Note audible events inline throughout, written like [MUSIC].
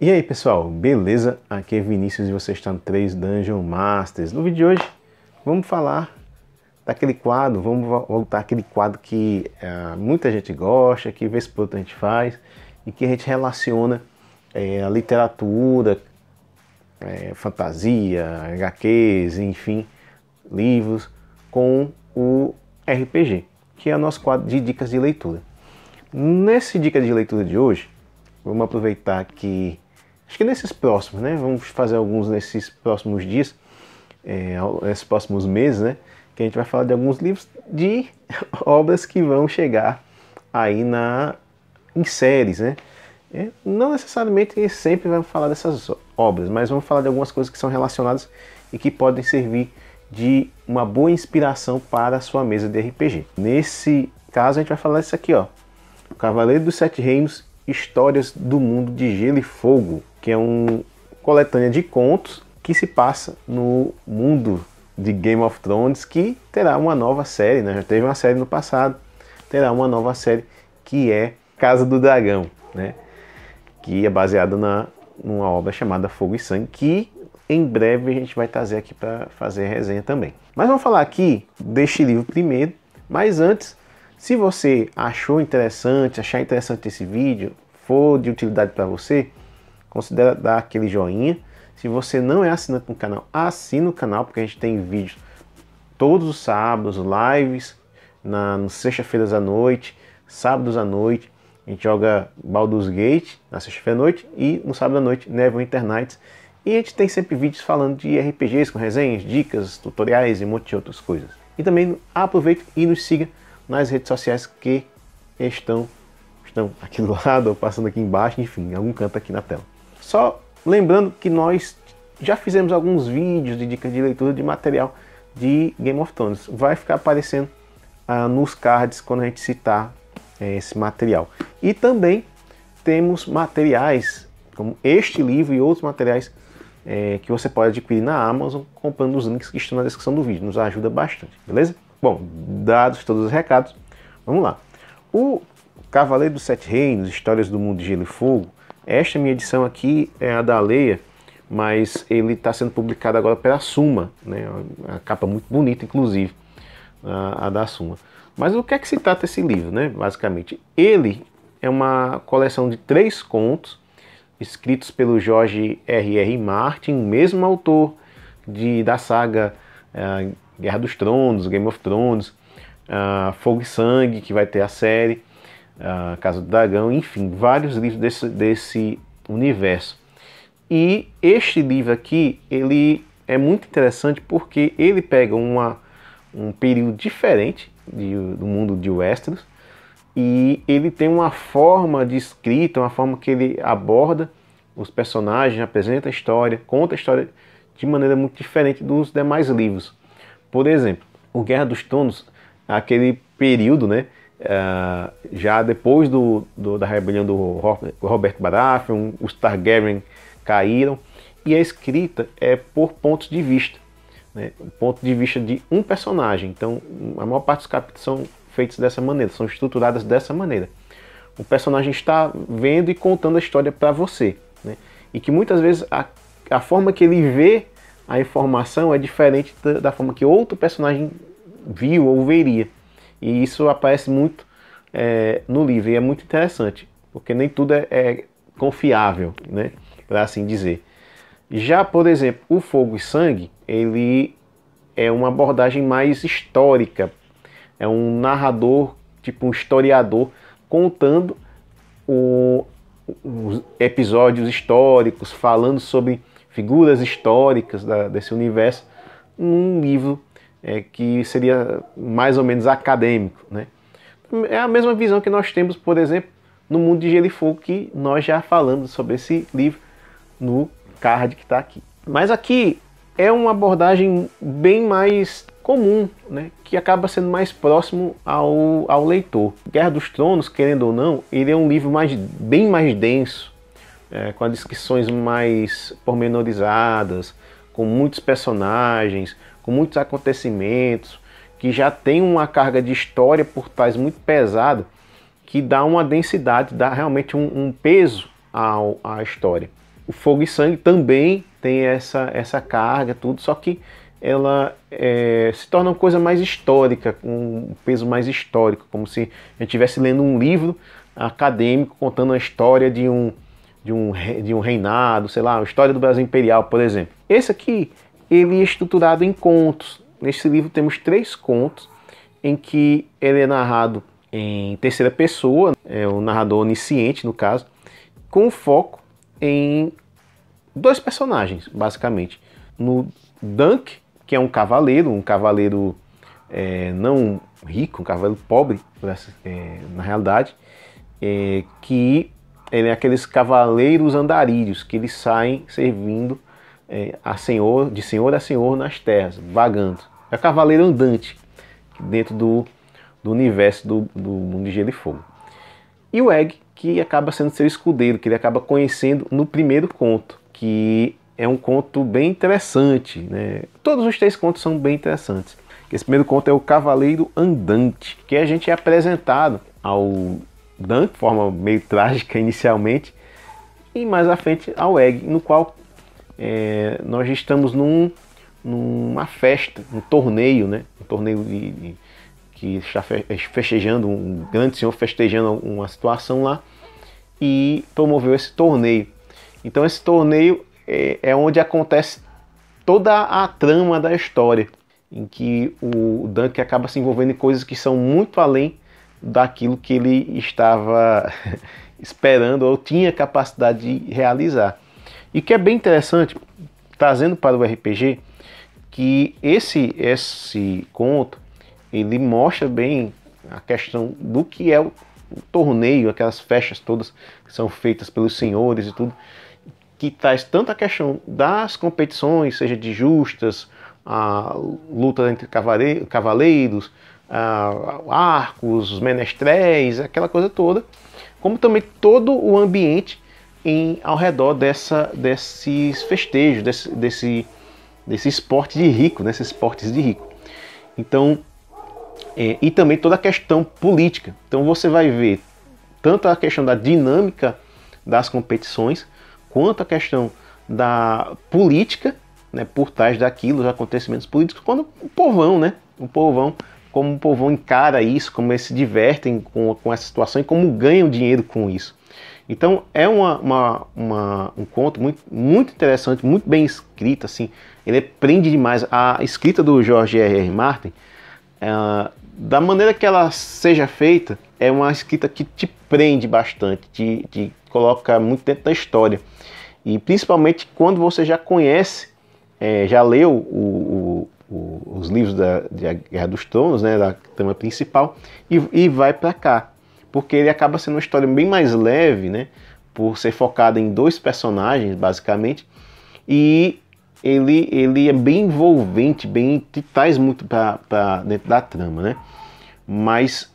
E aí pessoal, beleza? Aqui é Vinícius e você está no 3 Dungeon Masters. No vídeo de hoje vamos falar daquele quadro, vamos voltar àquele quadro que eh, muita gente gosta, que vez por outra a gente faz e que a gente relaciona é, a literatura, é, fantasia, HQs, enfim, livros com o RPG, que é o nosso quadro de dicas de leitura. Nesse dica de leitura de hoje, vamos aproveitar que acho que nesses próximos, né? Vamos fazer alguns nesses próximos dias, é, nesses próximos meses, né? Que a gente vai falar de alguns livros de [LAUGHS] obras que vão chegar aí na em séries, né? É, não necessariamente sempre vamos falar dessas obras, mas vamos falar de algumas coisas que são relacionadas e que podem servir de uma boa inspiração para a sua mesa de RPG. Nesse caso, a gente vai falar isso aqui, ó. Cavaleiro dos Sete Reinos, Histórias do Mundo de Gelo e Fogo, que é uma coletânea de contos que se passa no mundo de Game of Thrones, que terá uma nova série, né? Já teve uma série no passado, terá uma nova série que é Casa do Dragão, né? Que é baseada na numa obra chamada Fogo e Sangue, que em breve a gente vai trazer aqui para fazer resenha também. Mas vamos falar aqui deste livro primeiro, mas antes, se você achou interessante, achar interessante esse vídeo, for de utilidade para você, considere dar aquele joinha. Se você não é assinante do canal, assina o canal, porque a gente tem vídeos todos os sábados, lives, na, sexta-feiras à noite, sábados à noite. A gente joga Baldur's Gate na sexta-feira à noite e no sábado à noite Neverwinter Internet. E a gente tem sempre vídeos falando de RPGs com resenhas, dicas, tutoriais e um monte de outras coisas. E também aproveite e nos siga nas redes sociais que estão, estão aqui do [LAUGHS] lado ou passando aqui embaixo, enfim, em algum canto aqui na tela. Só lembrando que nós já fizemos alguns vídeos de dicas de leitura de material de Game of Thrones. Vai ficar aparecendo ah, nos cards quando a gente citar é, esse material. E também temos materiais como este livro e outros materiais é, que você pode adquirir na Amazon comprando os links que estão na descrição do vídeo. Nos ajuda bastante, beleza? Bom, dados todos os recados, vamos lá. O Cavaleiro dos Sete Reinos, Histórias do Mundo de Gelo e Fogo, esta minha edição aqui é a da Leia, mas ele está sendo publicado agora pela Suma, né? a capa muito bonita, inclusive, a, a da Suma. Mas o que é que se trata esse livro, né? Basicamente, ele é uma coleção de três contos escritos pelo Jorge R.R. Martin, mesmo autor de, da saga eh, Guerra dos Tronos, Game of Thrones, uh, Fogo e Sangue, que vai ter a série, uh, Casa do Dragão, enfim, vários livros desse, desse universo. E este livro aqui, ele é muito interessante porque ele pega uma, um período diferente de, do mundo de Westeros, e ele tem uma forma de escrita, uma forma que ele aborda os personagens, apresenta a história, conta a história de maneira muito diferente dos demais livros. Por exemplo, o Guerra dos Tronos, aquele período, né, uh, já depois do, do, da rebelião do Robert Baratheon, os Targaryen caíram, e a escrita é por pontos de vista, né, o ponto de vista de um personagem. Então, a maior parte dos capítulos são feitos dessa maneira, são estruturadas dessa maneira. O personagem está vendo e contando a história para você. Né? E que muitas vezes a, a forma que ele vê a informação é diferente da, da forma que outro personagem viu ou veria. E isso aparece muito é, no livro e é muito interessante, porque nem tudo é, é confiável, né? para assim dizer. Já, por exemplo, o Fogo e Sangue, ele é uma abordagem mais histórica é um narrador, tipo um historiador, contando o, os episódios históricos, falando sobre figuras históricas da, desse universo, num livro é, que seria mais ou menos acadêmico. Né? É a mesma visão que nós temos, por exemplo, no Mundo de Gelo e Fogo, que nós já falamos sobre esse livro no card que está aqui. Mas aqui é uma abordagem bem mais comum, né, que acaba sendo mais próximo ao, ao leitor. Guerra dos Tronos, querendo ou não, ele é um livro mais, bem mais denso, é, com descrições mais pormenorizadas, com muitos personagens, com muitos acontecimentos, que já tem uma carga de história por trás muito pesada, que dá uma densidade, dá realmente um, um peso ao, à história. O Fogo e Sangue também tem essa, essa carga, tudo, só que ela é, se torna uma coisa mais histórica, com um peso mais histórico, como se a gente estivesse lendo um livro acadêmico contando a história de um, de um, de um reinado, sei lá, a história do Brasil Imperial, por exemplo. Esse aqui, ele é estruturado em contos. Nesse livro temos três contos em que ele é narrado em terceira pessoa, é o narrador onisciente, no caso, com foco em dois personagens, basicamente. No Dunk, que é um cavaleiro, um cavaleiro é, não rico, um cavaleiro pobre, é, na realidade, é, que ele é aqueles cavaleiros andarilhos que eles saem servindo é, a senhor, de senhor a senhor nas terras, vagando. É o cavaleiro andante dentro do, do universo do, do mundo de gelo e fogo. E o Egg, que acaba sendo seu escudeiro, que ele acaba conhecendo no primeiro conto, que é um conto bem interessante. Né? Todos os três contos são bem interessantes. Esse primeiro conto é o Cavaleiro Andante, que a gente é apresentado ao Dan, de forma meio trágica inicialmente, e mais à frente ao Egg, no qual é, nós estamos num, numa festa, um torneio, né? um torneio de, de, que está festejando, um grande senhor festejando uma situação lá, e promoveu esse torneio. Então esse torneio é, é onde acontece toda a trama da história, em que o Dunk acaba se envolvendo em coisas que são muito além daquilo que ele estava [LAUGHS] esperando ou tinha capacidade de realizar. E que é bem interessante, trazendo para o RPG, que esse, esse conto ele mostra bem a questão do que é o, o torneio, aquelas festas todas que são feitas pelos senhores e tudo que traz tanto a questão das competições, seja de justas, a luta entre cavaleiros, a arcos, menestréis, aquela coisa toda, como também todo o ambiente em, ao redor dessa, desses festejos, desse, desse, desse esporte de rico, desses né, esportes de rico. Então, é, e também toda a questão política. Então você vai ver tanto a questão da dinâmica das competições, quanto à questão da política, né, por trás daquilo, os acontecimentos políticos, quando o povão, né? O povão, como o povão encara isso, como eles se divertem com, com essa situação e como ganham dinheiro com isso. Então é uma, uma, uma, um conto muito, muito interessante, muito bem escrito, assim. Ele prende demais a escrita do George R. R. Martin. Uh, da maneira que ela seja feita, é uma escrita que te prende bastante, te, te coloca muito dentro da história. E principalmente quando você já conhece, é, já leu o, o, o, os livros da, da, Guerra dos Tronos, né, da trama principal, e, e vai para cá. Porque ele acaba sendo uma história bem mais leve, né, por ser focada em dois personagens, basicamente, e ele, ele é bem envolvente, bem te traz muito para dentro da trama, né? mas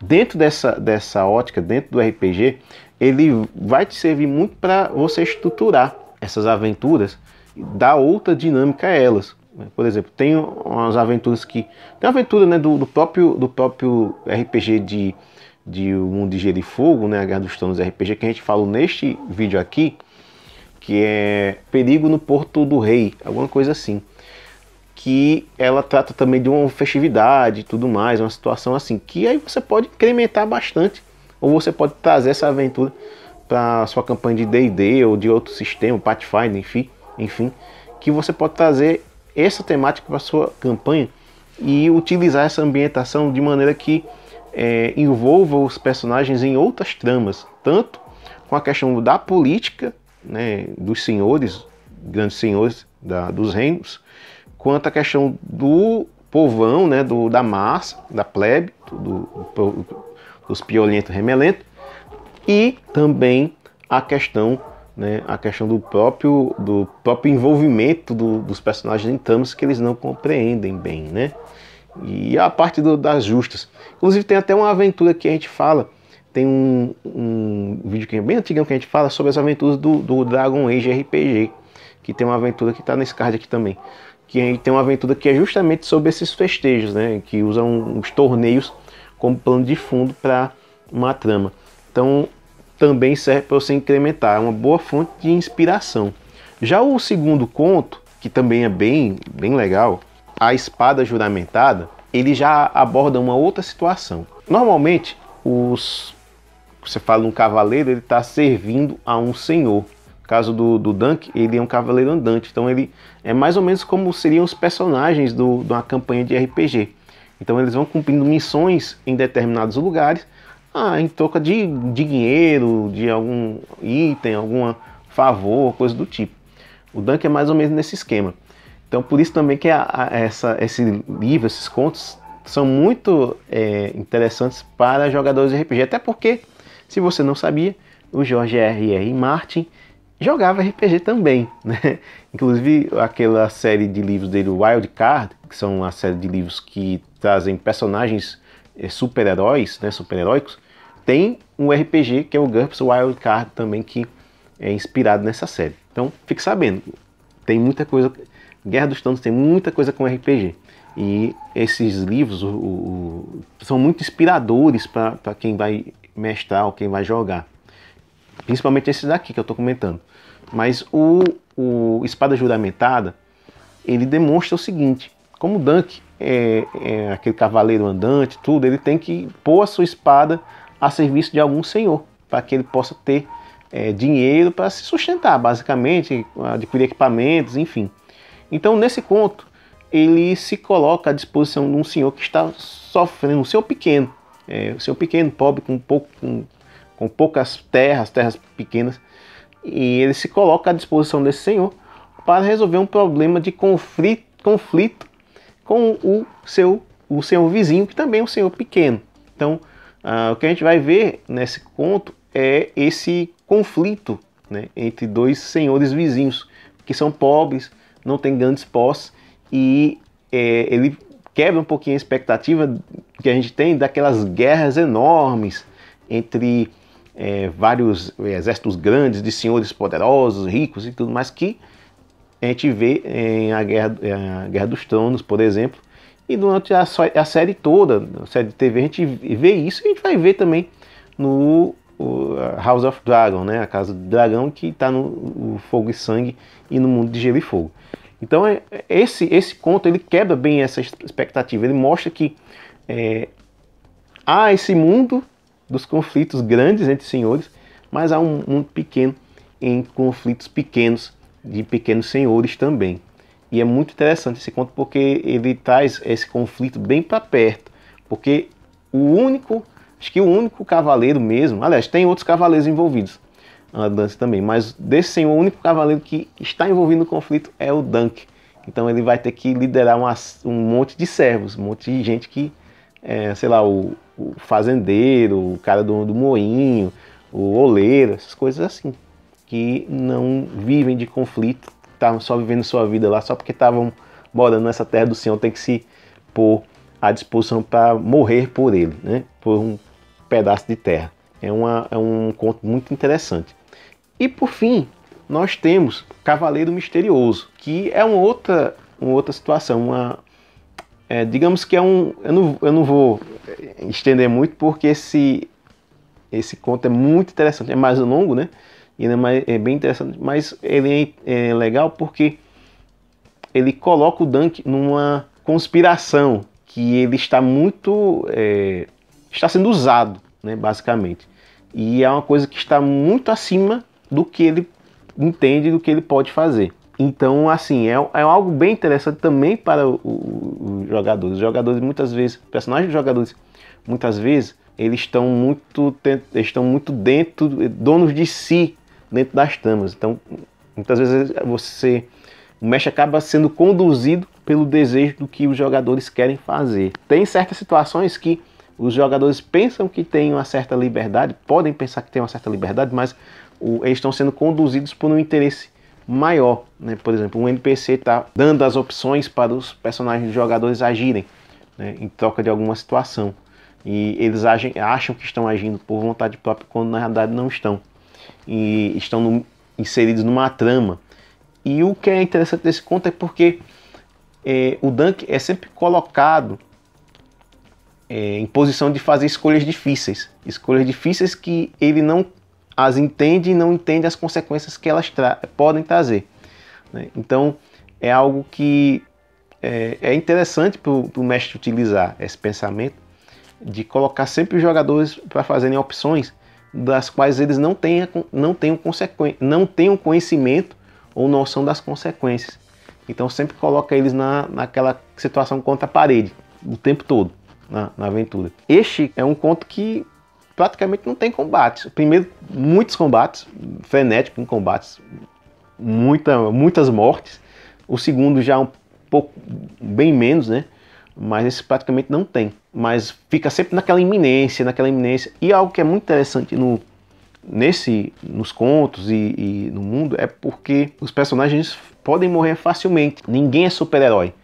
dentro dessa, dessa ótica, dentro do RPG, ele vai te servir muito para você estruturar essas aventuras e dar outra dinâmica a elas. Por exemplo, tem umas aventuras que. Tem uma aventura né, do, do, próprio, do próprio RPG de, de O Mundo de Gelo e Fogo, né, a Guerra dos Tronos RPG, que a gente falou neste vídeo aqui, que é Perigo no Porto do Rei, alguma coisa assim que ela trata também de uma festividade e tudo mais, uma situação assim, que aí você pode incrementar bastante, ou você pode trazer essa aventura para sua campanha de D&D ou de outro sistema, Pathfinder, enfim, enfim, que você pode trazer essa temática para sua campanha e utilizar essa ambientação de maneira que é, envolva os personagens em outras tramas, tanto com a questão da política, né, dos senhores, grandes senhores da, dos reinos, quanto à questão do povão, né, do, da massa, da plebe, do, do, dos piolentos remelentos, e também a questão, né, a questão do próprio, do próprio envolvimento do, dos personagens em Thanos que eles não compreendem bem, né? E a parte do, das justas. Inclusive tem até uma aventura que a gente fala, tem um, um vídeo que é bem antigão que a gente fala sobre as aventuras do, do Dragon Age RPG, que tem uma aventura que está nesse card aqui também que tem uma aventura que é justamente sobre esses festejos, né? Que usam os torneios como plano de fundo para uma trama. Então também serve para você incrementar, é uma boa fonte de inspiração. Já o segundo conto, que também é bem, bem legal, A Espada Juramentada, ele já aborda uma outra situação. Normalmente, os você fala um cavaleiro, ele está servindo a um senhor caso do, do Dunk, ele é um cavaleiro andante. Então ele é mais ou menos como seriam os personagens do, de uma campanha de RPG. Então eles vão cumprindo missões em determinados lugares, ah, em troca de, de dinheiro, de algum item, algum favor, coisa do tipo. O Dunk é mais ou menos nesse esquema. Então por isso também que a, a, essa, esse livro, esses contos, são muito é, interessantes para jogadores de RPG. Até porque, se você não sabia, o Jorge R.R. Martin jogava RPG também, [LAUGHS] né? Inclusive aquela série de livros dele, Wild Card, que são uma série de livros que trazem personagens eh, super-heróis, né, super-heróicos, tem um RPG que é o GURPS Wild Card também que é inspirado nessa série. Então, fique sabendo, tem muita coisa, Guerra dos Tronos tem muita coisa com RPG. E esses livros o, o, são muito inspiradores para quem vai mestrar ou quem vai jogar. Principalmente esse daqui que eu estou comentando. Mas o, o Espada Juramentada, ele demonstra o seguinte, como o Dunk é, é, aquele cavaleiro andante, tudo, ele tem que pôr a sua espada a serviço de algum senhor, para que ele possa ter é, dinheiro para se sustentar, basicamente, adquirir equipamentos, enfim. Então, nesse conto, ele se coloca à disposição de um senhor que está sofrendo, um senhor pequeno, é, um senhor pequeno, pobre, com pouco, com com poucas terras, terras pequenas, e ele se coloca à disposição desse senhor para resolver um problema de conflito, conflito com o seu, o seu vizinho, que também é um senhor pequeno. Então, ah, o que a gente vai ver nesse conto é esse conflito né, entre dois senhores vizinhos, que são pobres, não têm grandes posses, e é, ele quebra um pouquinho a expectativa que a gente tem daquelas guerras enormes entre é, vários é, exércitos grandes de senhores poderosos, ricos e tudo mais que a gente vê é, em a Guerra, é, a Guerra dos Tronos, por exemplo, e durante a, a, série toda, a série de TV, a gente vê isso e a gente vai ver também no House of Dragon, né? a Casa do Dragão, que está no Fogo e Sangue e no Mundo de Gelo e Fogo. Então é, esse, esse conto ele quebra bem essa expectativa, ele mostra que é, há esse mundo dos conflitos grandes entre senhores, mas há um mundo pequeno em conflitos pequenos de pequenos senhores também. E é muito interessante esse conto porque ele traz esse conflito bem para perto, porque o único, acho que o único cavaleiro mesmo, aliás, tem outros cavaleiros envolvidos, na dança também, mas desse senhor, o único cavaleiro que está envolvido no conflito é o Dunk. Então ele vai ter que liderar uma, um monte de servos, um monte de gente que, é, sei lá, o, o fazendeiro, o cara do, do moinho, o oleiro, essas coisas assim, que não vivem de conflito, estavam só vivendo sua vida lá só porque estavam morando nessa terra do Senhor, tem que se pôr à disposição para morrer por ele, né? por um pedaço de terra. É, uma, é um conto muito interessante. E por fim, nós temos Cavaleiro Misterioso, que é uma outra, uma outra situação, uma, é, digamos que é um. Eu não, eu não vou estender muito porque esse, esse conto é muito interessante. É mais longo, né? E é, mais, é bem interessante. Mas ele é, é, legal porque ele coloca o Dunk numa conspiração que ele está muito. É, está sendo usado, né? Basicamente. E é uma coisa que está muito acima do que ele entende, do que ele pode fazer. Então, assim, é, é algo bem interessante também para os jogadores. Os jogadores muitas vezes, personagens de jogadores, muitas vezes, eles estão muito, estão muito dentro, donos de si, dentro das tamas. Então, muitas vezes você, o mestre acaba sendo conduzido pelo desejo do que os jogadores querem fazer. Tem certas situações que os jogadores pensam que têm uma certa liberdade, podem pensar que têm uma certa liberdade, mas o, eles estão sendo conduzidos por um interesse maior. Né? Por exemplo, um NPC está dando as opções para os personagens jogadores agirem né? em troca de alguma situação. E eles agem, acham que estão agindo por vontade própria quando na realidade não estão. E estão no, inseridos numa trama. E o que é interessante desse conto é porque é, o Dunk é sempre colocado é, em posição de fazer escolhas difíceis. Escolhas difíceis que ele não as entende e não entende as consequências que elas tra podem trazer. Né? Então, é algo que é, é interessante para o mestre utilizar esse pensamento de colocar sempre os jogadores para fazerem opções das quais eles não tenham, não, tenham não tenham conhecimento ou noção das consequências. Então sempre coloca eles na, naquela situação contra a parede, o tempo todo, na, na aventura. Este é um conto que praticamente não tem combates. Primeiro, muitos combates, frenético em combates, muita, muitas mortes. O segundo já um pouco, bem menos, né? Mas esse praticamente não tem. Mas fica sempre naquela iminência, naquela iminência. E algo que é muito interessante no, nesse, nos contos e, e no mundo é porque os personagens podem morrer facilmente. Ninguém é super-herói.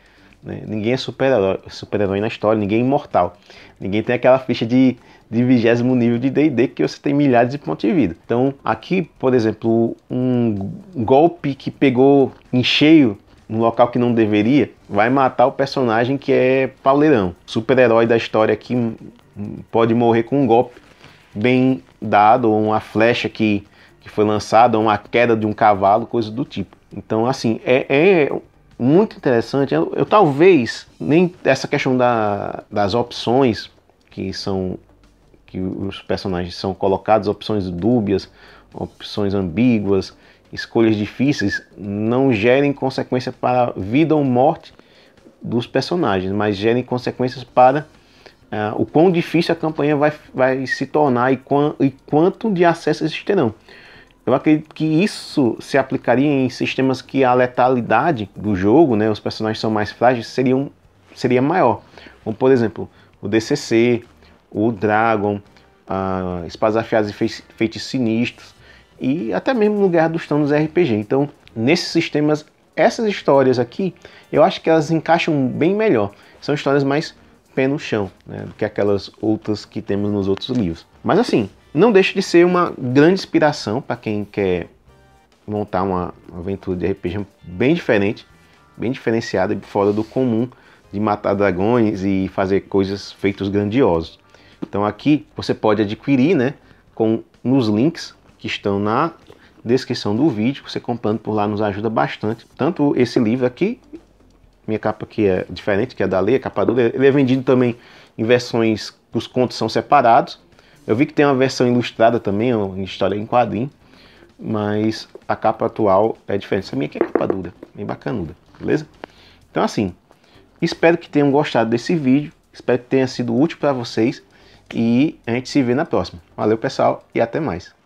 Né? Ninguém é super-herói super -herói na história, ninguém é imortal. Ninguém tem aquela ficha de de vigésimo nível de D&D que você tem milhares de pontos de vida. Então, aqui, por exemplo, um golpe que pegou em cheio no local que não deveria, vai matar o personagem que é pauleirão, super-herói da história que pode morrer com um golpe bem dado, ou uma flecha que, que foi lançada, ou uma queda de um cavalo, coisa do tipo. Então, assim, é, é muito interessante. Eu, eu, talvez, nem essa questão da, das opções, que são que os personagens são colocados, opções dúbias, opções ambíguas, escolhas difíceis, não gerem consequência para a vida ou morte dos personagens, mas gerem consequências para uh, o quão difícil a campanha vai, vai se tornar e, quão, e quanto de acesso eles terão. Eu acredito que isso se aplicaria em sistemas que a letalidade do jogo, né, os personagens são mais frágeis, seriam, seria maior. Como, por exemplo, o DCC, o Dragon, Espadas Afiadas e Feitos Sinistros, e até mesmo no Guerra dos Tronos RPG. Então, nesses sistemas, essas histórias aqui, eu acho que elas encaixam bem melhor. São histórias mais pé no chão né, do que aquelas outras que temos nos outros livros. Mas assim, não deixa de ser uma grande inspiração para quem quer montar uma aventura de RPG bem diferente, bem diferenciada e fora do comum de matar dragões e fazer coisas feitos grandiosos. Então aqui você pode adquirir, né, com nos links que estão na descrição do vídeo, você comprando por lá nos ajuda bastante. Tanto esse livro aqui, minha capa aqui é diferente, que é da Leia capa dura, ele é vendido também em versões que os contos são separados. Eu vi que tem uma versão ilustrada também, em história em quadrinho, mas a capa atual é diferente. Essa minha aqui é capa dura, bem bacanuda, beleza? Então assim, espero que tenham gostado desse vídeo, espero que tenha sido útil para vocês. E a gente se vê na próxima. Valeu, pessoal, e até mais.